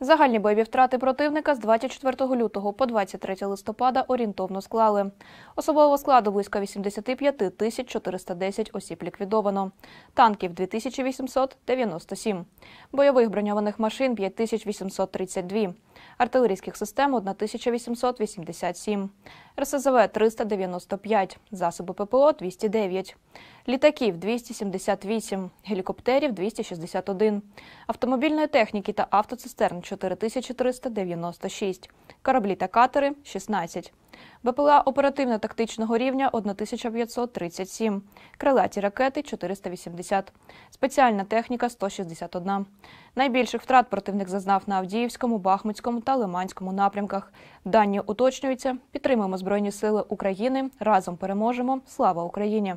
Загальні бойові втрати противника з 24 лютого по 23 листопада орієнтовно склали. Особового складу близько 85 тисяч 410 осіб ліквідовано, танків 2897, бойових броньованих машин 5832, артилерійських систем 1887, РСЗВ 395, засоби ППО 209, літаків 278, гелікоптерів 261, автомобільної техніки та автоцистерн 4396, кораблі та катери 16. БПЛА оперативно-тактичного рівня 1537, крилаті ракети 480, спеціальна техніка 161. Найбільших втрат противник зазнав на Авдіївському, Бахмутському та Лиманському напрямках. Дані уточнюються. Підтримуємо Збройні Сили України. Разом переможемо. Слава Україні!